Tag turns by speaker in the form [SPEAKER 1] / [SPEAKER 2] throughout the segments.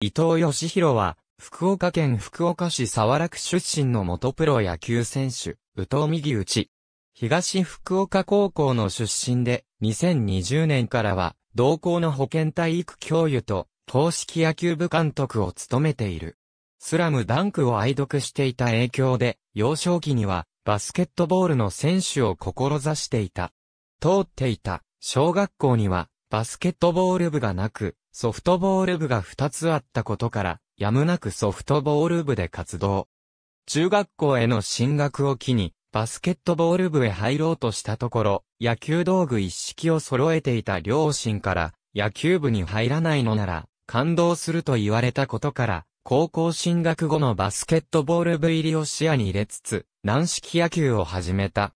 [SPEAKER 1] 伊藤義弘は、福岡県福岡市沢楽出身の元プロ野球選手、宇藤右内。東福岡高校の出身で、2020年からは、同校の保健体育教諭と、公式野球部監督を務めている。スラムダンクを愛読していた影響で、幼少期には、バスケットボールの選手を志していた。通っていた、小学校には、バスケットボール部がなく、ソフトボール部が2つあったことから、やむなくソフトボール部で活動。中学校への進学を機に、バスケットボール部へ入ろうとしたところ、野球道具一式を揃えていた両親から、野球部に入らないのなら、感動すると言われたことから、高校進学後のバスケットボール部入りを視野に入れつつ、軟式野球を始めた。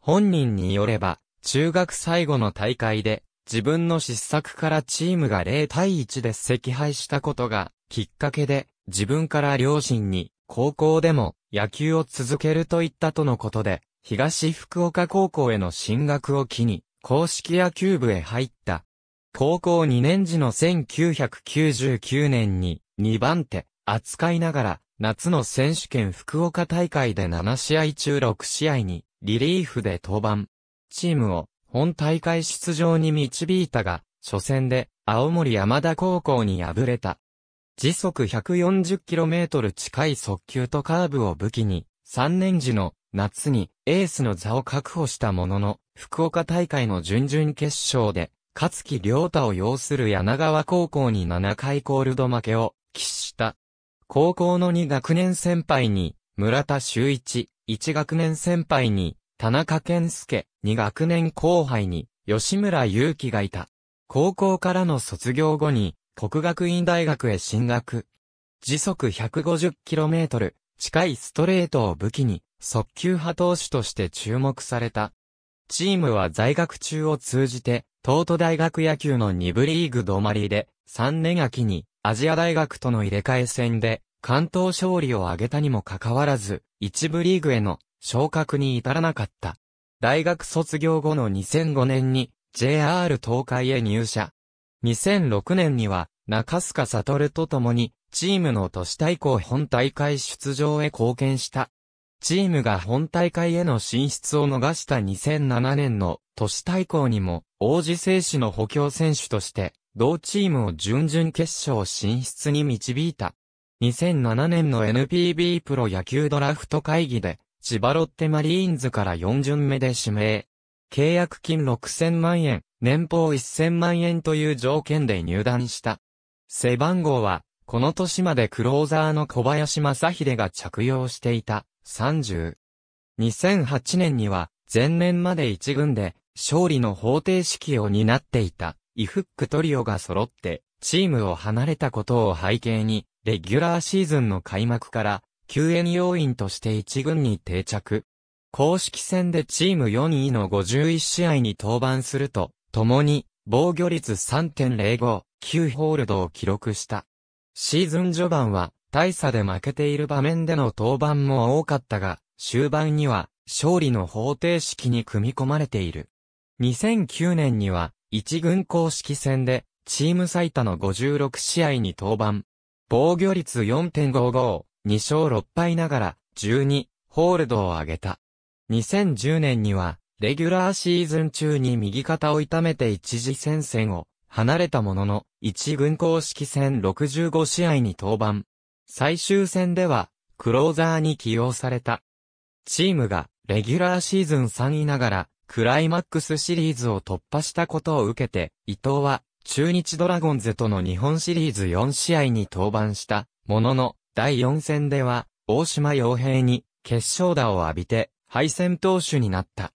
[SPEAKER 1] 本人によれば、中学最後の大会で、自分の失策からチームが0対1で惜敗したことがきっかけで自分から両親に高校でも野球を続けると言ったとのことで東福岡高校への進学を機に公式野球部へ入った。高校2年時の1999年に2番手扱いながら夏の選手権福岡大会で7試合中6試合にリリーフで登板。チームを本大会出場に導いたが、初戦で青森山田高校に敗れた。時速 140km 近い速球とカーブを武器に、3年時の夏にエースの座を確保したものの、福岡大会の準々決勝で、勝木良太を擁する柳川高校に7回コールド負けを喫した。高校の2学年先輩に、村田修一、1学年先輩に、田中健介に学年後輩に吉村祐希がいた。高校からの卒業後に国学院大学へ進学。時速 150km 近いストレートを武器に速球派投手として注目された。チームは在学中を通じて東都大学野球の2部リーグ止まりで3年秋にアジア大学との入れ替え戦で関東勝利を挙げたにもかかわらず、1部リーグへの昇格に至らなかった。大学卒業後の2005年に JR 東海へ入社。2006年には中須賀悟と共にチームの都市対抗本大会出場へ貢献した。チームが本大会への進出を逃した2007年の都市対抗にも王子製紙の補強選手として同チームを準々決勝進出に導いた。2007年の NPB プロ野球ドラフト会議で千葉ロッテマリーンズから4巡目で指名。契約金6000万円、年俸1000万円という条件で入団した。背番号は、この年までクローザーの小林正秀が着用していた、30。2008年には、前年まで一軍で、勝利の方程式を担っていた、イフックトリオが揃って、チームを離れたことを背景に、レギュラーシーズンの開幕から、救援要員として1軍に定着。公式戦でチーム4位の51試合に登板すると、共に防御率3.05、9ホールドを記録した。シーズン序盤は大差で負けている場面での登板も多かったが、終盤には勝利の方程式に組み込まれている。2009年には1軍公式戦でチーム最多の56試合に登板。防御率4.55、2勝6敗ながら、12、ホールドを挙げた。2010年には、レギュラーシーズン中に右肩を痛めて一時戦線を離れたものの、一軍公式戦65試合に登板。最終戦では、クローザーに起用された。チームが、レギュラーシーズン3位ながら、クライマックスシリーズを突破したことを受けて、伊藤は、中日ドラゴンズとの日本シリーズ4試合に登板した、ものの、第4戦では、大島洋平に決勝打を浴びて、敗戦投手になった。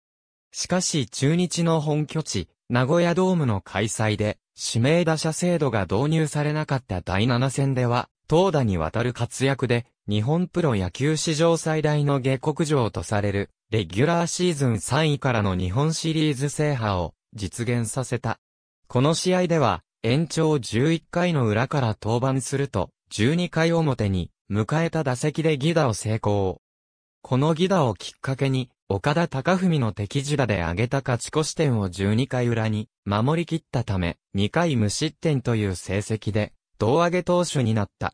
[SPEAKER 1] しかし中日の本拠地、名古屋ドームの開催で、指名打者制度が導入されなかった第7戦では、投打にわたる活躍で、日本プロ野球史上最大の下克上とされる、レギュラーシーズン3位からの日本シリーズ制覇を実現させた。この試合では、延長11回の裏から登板すると、12回表に迎えた打席でギダを成功。このギダをきっかけに、岡田隆文の敵地打で上げた勝ち越し点を12回裏に守り切ったため、2回無失点という成績で、胴上げ投手になった。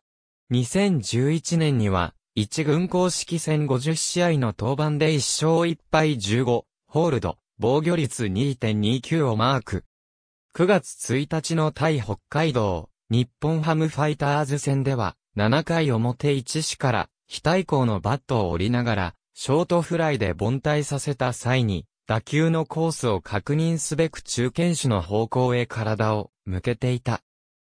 [SPEAKER 1] 2011年には、1軍公式戦50試合の登板で1勝1敗15、ホールド、防御率2.29をマーク。9月1日の対北海道、日本ハムファイターズ戦では、7回表1死から、非対抗のバットを折りながら、ショートフライで凡退させた際に、打球のコースを確認すべく中堅手の方向へ体を向けていた。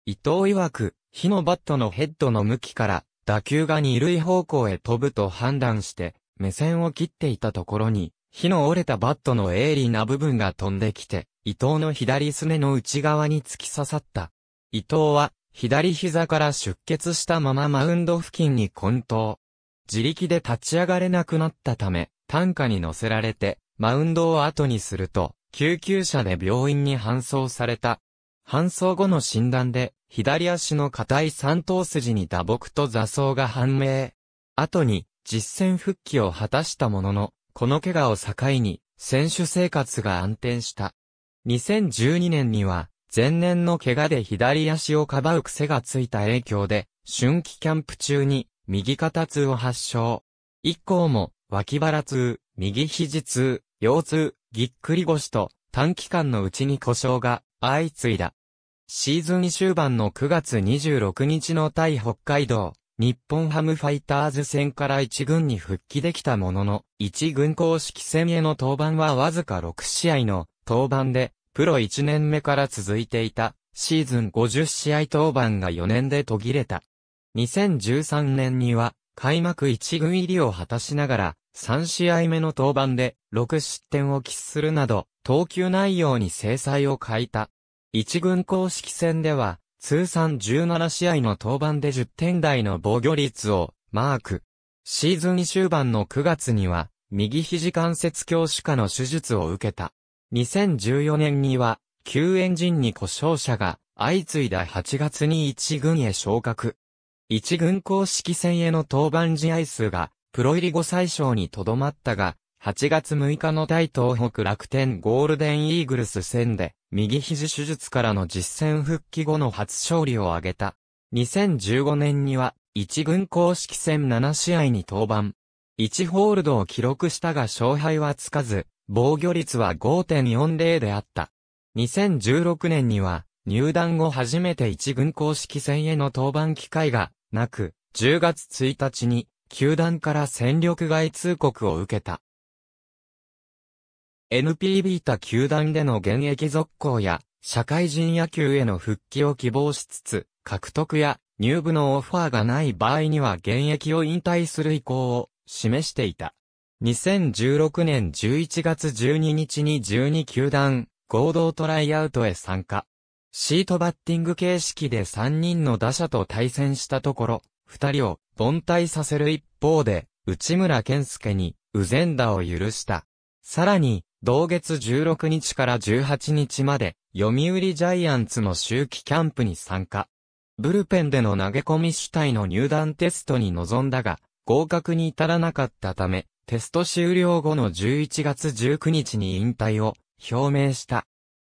[SPEAKER 1] 伊藤曰く、火のバットのヘッドの向きから、打球が二塁方向へ飛ぶと判断して、目線を切っていたところに、火の折れたバットの鋭利な部分が飛んできて、伊藤の左すねの内側に突き刺さった。伊藤は、左膝から出血したままマウンド付近に混沌。自力で立ち上がれなくなったため、担架に乗せられて、マウンドを後にすると、救急車で病院に搬送された。搬送後の診断で、左足の硬い三頭筋に打撲と座瘡が判明。後に、実戦復帰を果たしたものの、この怪我を境に、選手生活が安定した。2012年には、前年の怪我で左足をかばう癖がついた影響で、春季キャンプ中に右肩痛を発症。以降も、脇腹痛、右肘痛、腰痛、ぎっくり腰と、短期間のうちに故障が相次いだ。シーズン終盤の9月26日の対北海道、日本ハムファイターズ戦から1軍に復帰できたものの、1軍公式戦への登板はわずか6試合の登板で、プロ1年目から続いていた、シーズン50試合登板が4年で途切れた。2013年には、開幕1軍入りを果たしながら、3試合目の登板で6失点を喫するなど、投球内容に制裁を欠いた。1軍公式戦では、通算17試合の登板で10点台の防御率をマーク。シーズン終盤の9月には、右肘関節強師下の手術を受けた。2014年には、救援陣に故障者が、相次いだ8月に1軍へ昇格。1軍公式戦への登板試合数が、プロ入り後最小にとどまったが、8月6日の大東北楽天ゴールデンイーグルス戦で、右肘手術からの実戦復帰後の初勝利を挙げた。2015年には、1軍公式戦7試合に登板。1ホールドを記録したが勝敗はつかず、防御率は5.40であった。2016年には、入団後初めて一軍公式戦への登板機会がなく、10月1日に、球団から戦力外通告を受けた。NPB 他球団での現役続行や、社会人野球への復帰を希望しつつ、獲得や入部のオファーがない場合には現役を引退する意向を示していた。2016年11月12日に12球団合同トライアウトへ参加。シートバッティング形式で3人の打者と対戦したところ、2人を凡退させる一方で、内村健介に、ウゼンダを許した。さらに、同月16日から18日まで、読売ジャイアンツの周期キャンプに参加。ブルペンでの投げ込み主体の入団テストに臨んだが、合格に至らなかったため、テスト終了後の11月19日に引退を表明した。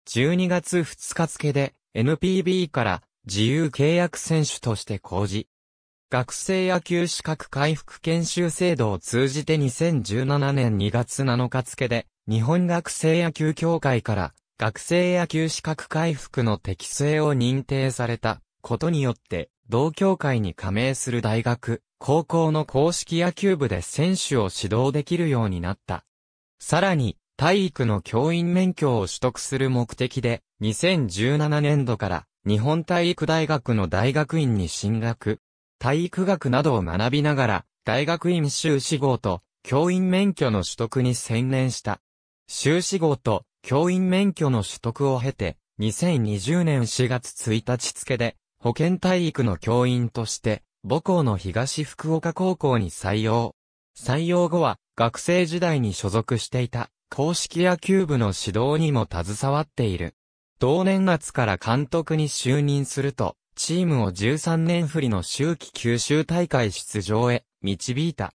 [SPEAKER 1] 12月2日付で NPB から自由契約選手として公示。学生野球資格回復研修制度を通じて2017年2月7日付で日本学生野球協会から学生野球資格回復の適正を認定されたことによって同協会に加盟する大学、高校の公式野球部で選手を指導できるようになった。さらに、体育の教員免許を取得する目的で、2017年度から日本体育大学の大学院に進学。体育学などを学びながら、大学院修士号と教員免許の取得に専念した。修士号と教員免許の取得を経て、2020年4月1日付で、保健体育の教員として、母校の東福岡高校に採用。採用後は、学生時代に所属していた、公式野球部の指導にも携わっている。同年夏から監督に就任すると、チームを13年振りの秋季九州大会出場へ導いた。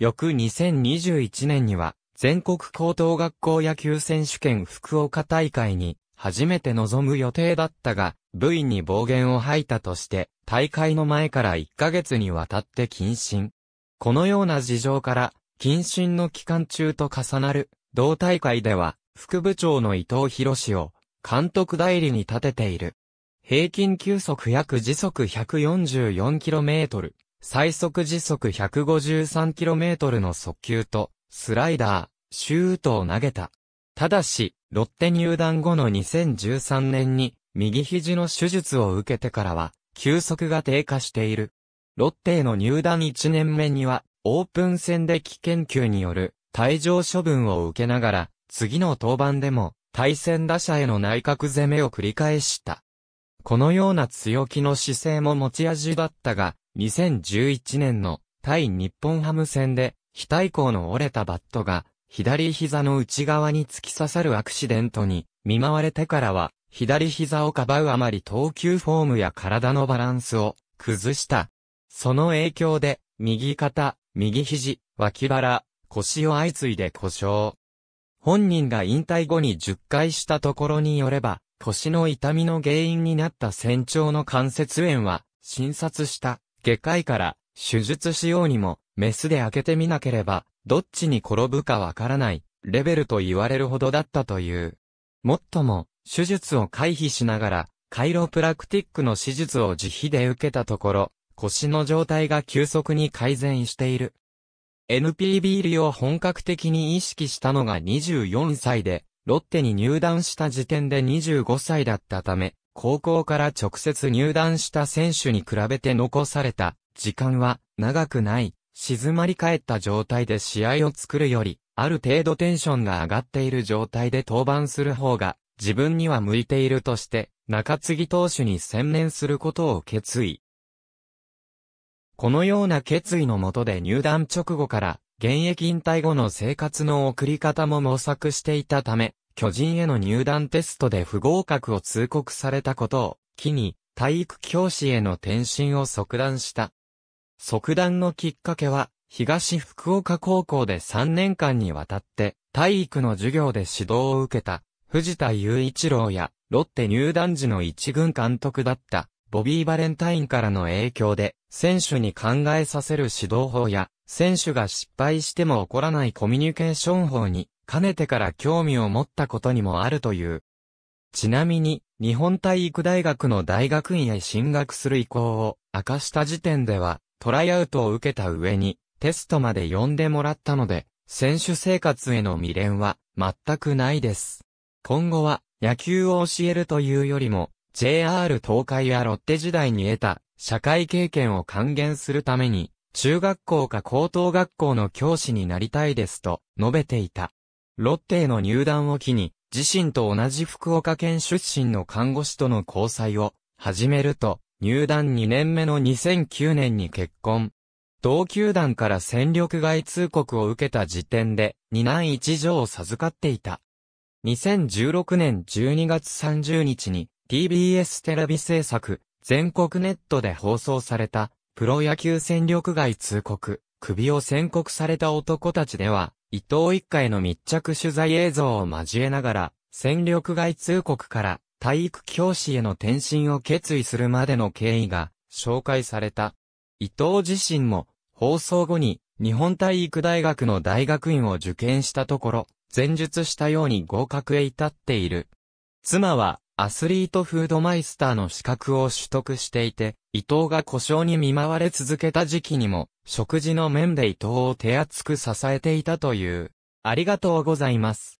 [SPEAKER 1] 翌2021年には、全国高等学校野球選手権福岡大会に初めて臨む予定だったが、部位に暴言を吐いたとして、大会の前から1ヶ月にわたって謹慎。このような事情から、謹慎の期間中と重なる、同大会では、副部長の伊藤博士を、監督代理に立てている。平均球速約時速 144km、最速時速 153km の速球と、スライダー、シュートを投げた。ただし、ロッテ入団後の2013年に右肘の手術を受けてからは、球速が低下している。ロッテへの入団1年目には、オープン戦で危険球による退場処分を受けながら、次の登板でも対戦打者への内角攻めを繰り返した。このような強気の姿勢も持ち味だったが、2011年の対日本ハム戦で、非対抗の折れたバットが左膝の内側に突き刺さるアクシデントに見舞われてからは、左膝をかばうあまり投球フォームや体のバランスを崩した。その影響で、右肩、右肘、脇腹、腰を相次いで故障。本人が引退後に10回したところによれば、腰の痛みの原因になった船長の関節炎は、診察した、外科医から、手術しようにも、メスで開けてみなければ、どっちに転ぶかわからない、レベルと言われるほどだったという。もっとも、手術を回避しながら、カイロプラクティックの手術を自費で受けたところ、腰の状態が急速に改善している。NPB 入りを本格的に意識したのが24歳で、ロッテに入団した時点で25歳だったため、高校から直接入団した選手に比べて残された時間は長くない。静まり返った状態で試合を作るより、ある程度テンションが上がっている状態で登板する方が、自分には向いているとして、中継ぎ投手に専念することを決意。このような決意のもとで入団直後から、現役引退後の生活の送り方も模索していたため、巨人への入団テストで不合格を通告されたことを、機に、体育教師への転身を即断した。即断のきっかけは、東福岡高校で3年間にわたって、体育の授業で指導を受けた、藤田雄一郎や、ロッテ入団時の一軍監督だった、ボビー・バレンタインからの影響で、選手に考えさせる指導法や、選手が失敗しても起こらないコミュニケーション法に、かねてから興味を持ったことにもあるという。ちなみに、日本体育大学の大学院へ進学する意向を明かした時点では、トライアウトを受けた上に、テストまで呼んでもらったので、選手生活への未練は全くないです。今後は野球を教えるというよりも、JR 東海やロッテ時代に得た社会経験を還元するために、中学校か高等学校の教師になりたいですと述べていた。ロッテへの入団を機に、自身と同じ福岡県出身の看護師との交際を始めると入団2年目の2009年に結婚。同球団から戦力外通告を受けた時点で、2男1女を授かっていた。2016年12月30日に TBS テレビ制作、全国ネットで放送された、プロ野球戦力外通告、首を宣告された男たちでは、伊藤一家への密着取材映像を交えながら、戦力外通告から体育教師への転身を決意するまでの経緯が紹介された。伊藤自身も放送後に日本体育大学の大学院を受験したところ、前述したように合格へ至っている。妻はアスリートフードマイスターの資格を取得していて、伊藤が故障に見舞われ続けた時期にも、食事の面で伊藤を手厚く支えていたという。ありがとうございます。